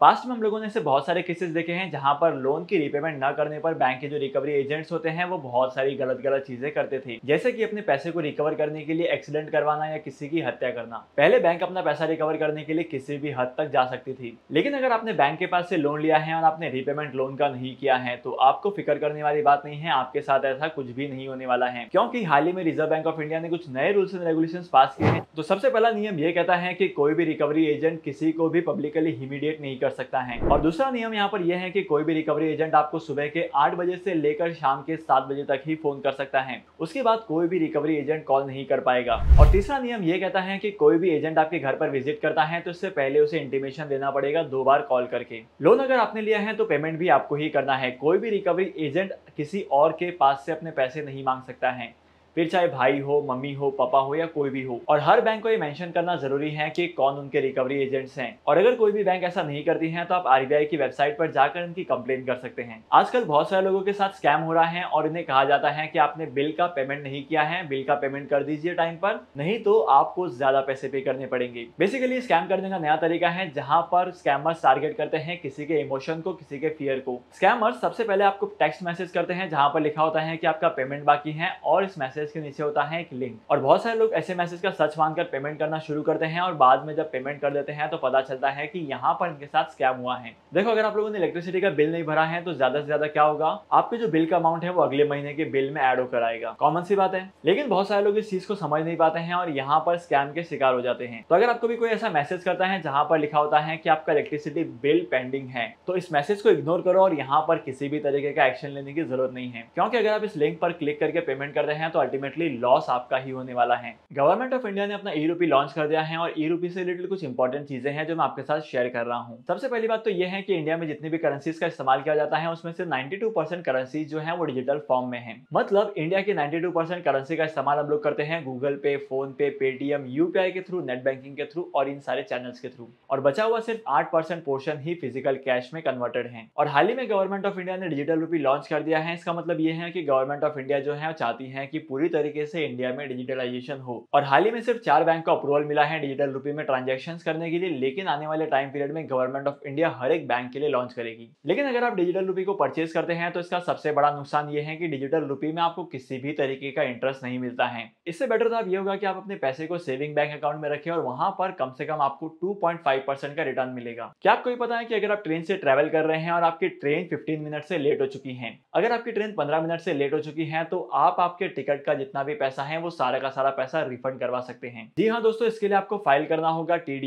past में हम लोगों ने ऐसे बहुत सारे केसेस देखे हैं जहां पर लोन की रिपेमेंट न करने पर बैंक के जो रिकवरी एजेंट्स होते हैं वो बहुत सारी गलत गलत चीजें करते थे जैसे कि अपने पैसे को रिकवर करने के लिए एक्सीडेंट करवाना या किसी की हत्या करना पहले बैंक अपना पैसा रिकवर करने के लिए किसी भी हद तक जा सकती थी लेकिन अगर आपने बैंक के पास से लोन लिया है और आपने रिपेमेंट लोन का नहीं किया है तो आपको फिक्र करने वाली बात नहीं है आपके साथ ऐसा कुछ भी नहीं होने वाला है क्योंकि हाल ही में रिजर्व बैंक ऑफ इंडिया ने कुछ नए रूल्स एंड रेगुलेशन पास किए हैं तो सबसे पहला नियम ये कहता है कि कोई भी रिकवरी एजेंट किसी को भी पब्लिकली इमीडिएट नहीं कर कर सकता है और दूसरा नियम यहाँ पर यह है कि कोई भी रिकवरी एजेंट आपको सुबह के आठ बजे से लेकर शाम के सात बजे तक ही फोन कर सकता है उसके बाद कोई भी रिकवरी एजेंट कॉल नहीं कर पाएगा और तीसरा नियम ये कहता है कि कोई भी एजेंट आपके घर पर विजिट करता है तो इससे पहले उसे इंटीमेशन देना पड़ेगा दो बार कॉल करके लोन अगर आपने लिया है तो पेमेंट भी आपको ही करना है कोई भी रिकवरी एजेंट किसी और के पास से अपने पैसे नहीं मांग सकता है फिर चाहे भाई हो मम्मी हो पापा हो या कोई भी हो और हर बैंक को ये मेंशन करना जरूरी है कि कौन उनके रिकवरी एजेंट्स हैं और अगर कोई भी बैंक ऐसा नहीं करती है तो आप आरबीआई की वेबसाइट पर जाकर इनकी कंप्लेन कर सकते हैं आजकल बहुत सारे लोगों के साथ स्कैम हो रहा है और इन्हें कहा जाता है कि आपने बिल का पेमेंट नहीं किया है बिल का पेमेंट कर दीजिए टाइम पर नहीं तो आपको ज्यादा पैसे पे करने पड़ेंगे बेसिकली स्कैम करने का नया तरीका है जहाँ पर स्कैमर्स टारगेट करते हैं किसी के इमोशन को किसी के फियर को स्कैमर्स सबसे पहले आपको टेक्स्ट मैसेज करते हैं जहाँ पर लिखा होता है की आपका पेमेंट बाकी है और इस मैसेज मैसेज के नीचे होता है एक लिंक और बहुत सारे लोग ऐसे मैसेज का सच मानकर पेमेंट करना शुरू करते हैं और बाद में जब पेमेंट कर देते हैं तो पता चलता है कि यहाँ पर इनके साथ स्कैम हुआ है देखो अगर आप लोगों ने इलेक्ट्रिसिटी का बिल नहीं भरा है तो ज्यादा से ज्यादा क्या होगा आपके जो बिल का अमाउंट है वो अगले महीने के बिल में एड होकर आएगा कॉमन सी बात है लेकिन बहुत सारे लोग इस चीज को समझ नहीं पाते हैं और यहाँ पर स्कैम के शिकार हो जाते हैं तो अगर आपको भी कोई ऐसा मैसेज करता है जहाँ पर लिखा होता है कि आपका इलेक्ट्रिसिटी बिल पेंडिंग है तो इस मैसेज को इग्नोर करो और यहाँ पर किसी भी तरीके का एक्शन लेने की जरूरत नहीं है क्योंकि अगर आप इस लिंक पर क्लिक करके पेमेंट करते हैं तो अल्टीमेटली लॉस आपका ही होने वाला है गवर्नमेंट ऑफ इंडिया ने अपना ई रूपी लॉन्च कर दिया है और ई रूपी से रिलेटेड कुछ इंपॉर्टेंट चीजें हैं जो मैं आपके साथ शेयर कर रहा हूँ सबसे पहली बात तो यह है कि इंडिया में जितनी भी करेंसीज का इस्तेमाल किया जाता है उसमें से नाइन्टी परसेंट करेंसी जो है वो डिजिटल फॉर्म में है मतलब इंडिया की नाइन्टी परसेंट करेंसी का इस्तेमाल हम लोग करते हैं Google pay PhonePe Paytm UPI के थ्रू नेट बैंकिंग के थ्रू और इन सारे चैनल्स के थ्रू और बचा हुआ सिर्फ आठ परसेंट पोर्शन ही फिजिकल कैश में कन्वर्टेड है और हाल ही में गवर्नमेंट ऑफ इंडिया ने डिजिटल रूपी लॉन्च कर दिया है इसका मतलब ये है कि गवर्नमेंट ऑफ इंडिया जो है चाहती है कि पूरे पूरी तरीके से इंडिया में डिजिटलाइजेशन हो और हाल ही में सिर्फ चार बैंक को अप्रूवल मिला है डिजिटल रूपी में ट्रांजेक्शन करने के लिए लेकिन आने वाले टाइम पीरियड में गवर्नमेंट ऑफ इंडिया हर एक बैंक के लिए लॉन्च करेगी लेकिन अगर आप डिजिटल रूपी को परचेज करते हैं तो इसका सबसे बड़ा नुकसान ये है कि डिजिटल रूपी में आपको किसी भी तरीके का इंटरेस्ट नहीं मिलता है इससे बेटर तो आप ये होगा कि आप अपने पैसे को सेविंग बैंक अकाउंट में रखें और वहां पर कम से कम आपको 2.5 परसेंट का रिटर्न मिलेगा क्या आपको पता है कि अगर आप ट्रेन से ट्रेवल कर रहे हैं और आपकी ट्रेन 15 मिनट से लेट हो चुकी है अगर आपकी ट्रेन 15 मिनट से लेट हो चुकी है तो आप आपके टिकट का जितना भी पैसा है वो सारा का सारा पैसा रिफंड करवा सकते हैं जी हाँ दोस्तों इसके लिए आपको फाइल करना होगा टी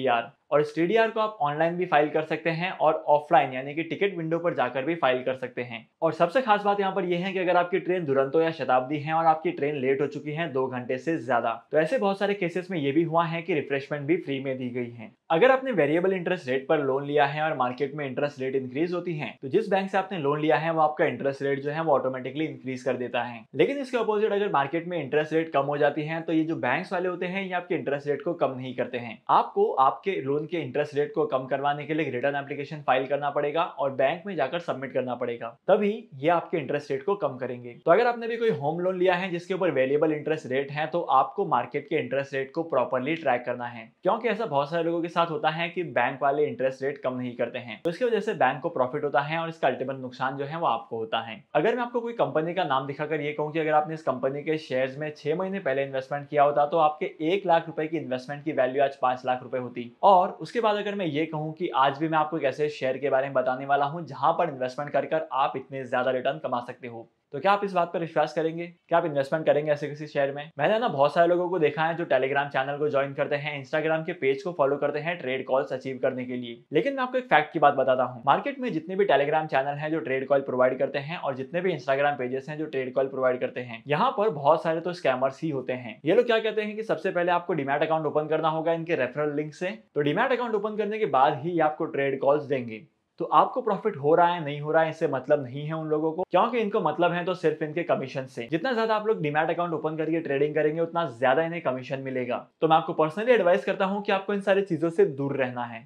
और इस टी को आप ऑनलाइन भी फाइल कर सकते हैं और ऑफलाइन यानी कि टिकट विंडो पर जाकर भी फाइल कर सकते हैं और सबसे खास बात यहाँ पर यह है कि अगर आपकी ट्रेन दुरंतो या शताब्दी है और आपकी ट्रेन लेट हो चुकी है दो घंटे से ज्यादा तो ऐसे बहुत सारे केसेस में ये भी हुआ है कि रिफ्रेशमेंट भी फ्री में दी गई है अगर आपने वेरिएबल इंटरेस्ट रेट पर लोन लिया है और मार्केट में इंटरेस्ट रेट इंक्रीज होती है तो जिस बैंक से आपने लोन लिया है वो आपका इंटरेस्ट रेट जो है वो ऑटोमेटिकली इंक्रीज कर देता है लेकिन इसके अपोजिट अगर मार्केट में इंटरेस्ट रेट कम हो जाती है तो ये जो बैंक वाले होते हैं ये आपके इंटरेस्ट रेट को कम नहीं करते हैं आपको आपके लोन लोन के इंटरेस्ट रेट को कम करवाने के लिए रिटर्न एप्लीकेशन फाइल करना पड़ेगा और बैंक में जाकर सबमिट करना पड़ेगा तभी ये आपके इंटरेस्ट रेट को कम करेंगे तो अगर आपने भी कोई होम लोन लिया है जिसके ऊपर वेरिएबल इंटरेस्ट रेट है तो आपको मार्केट के इंटरेस्ट रेट को प्रॉपरली ट्रैक करना है क्योंकि ऐसा बहुत सारे लोगों के साथ होता है की बैंक वाले इंटरेस्ट रेट कम नहीं करते हैं तो इसकी वजह से बैंक को प्रॉफिट होता है और इसका अल्टीमेट नुकसान जो है वो आपको होता है अगर मैं आपको कोई कंपनी का नाम दिखाकर ये कहूँ की अगर आपने इस कंपनी के शेयर में छह महीने पहले इन्वेस्टमेंट किया होता तो आपके एक लाख रुपए की इन्वेस्टमेंट की वैल्यू आज पांच लाख रुपए होती और उसके बाद अगर मैं ये कहूँ कि आज भी मैं आपको एक ऐसे शेयर के बारे में बताने वाला हूँ जहाँ पर इन्वेस्टमेंट कर कर आप इतने ज़्यादा रिटर्न कमा सकते हो तो क्या आप इस बात पर विश्वास करेंगे क्या आप इन्वेस्टमेंट करेंगे ऐसे किसी शेयर में मैंने ना बहुत सारे लोगों को देखा है जो टेलीग्राम चैनल को ज्वाइन करते हैं इंस्टाग्राम के पेज को फॉलो करते हैं ट्रेड कॉल्स अचीव करने के लिए लेकिन मैं आपको एक फैक्ट की बात बताता हूँ मार्केट में जितने भी टेलीग्राम चैनल है जो ट्रेड कॉल प्रोवाइड करते हैं और जितने भी इंस्टाग्राम पेजेस हैं जो ट्रेड कॉल प्रोवाइड करते हैं यहाँ पर बहुत सारे तो स्कैमर्स ही होते हैं ये लोग क्या कहते हैं कि सबसे पहले आपको डिमेट अकाउंट ओपन करना होगा इनके रेफरल लिंक से तो डिमेट अकाउंट ओपन करने के बाद ही आपको ट्रेड कॉल्स देंगे तो आपको प्रॉफिट हो रहा है नहीं हो रहा है इससे मतलब नहीं है उन लोगों को क्योंकि इनको मतलब है तो सिर्फ इनके कमीशन से जितना ज्यादा आप लोग डिमेट अकाउंट ओपन करके ट्रेडिंग करेंगे उतना ज्यादा इन्हें कमीशन मिलेगा तो मैं आपको पर्सनली एडवाइस करता हूँ कि आपको इन सारी चीजों से दूर रहना है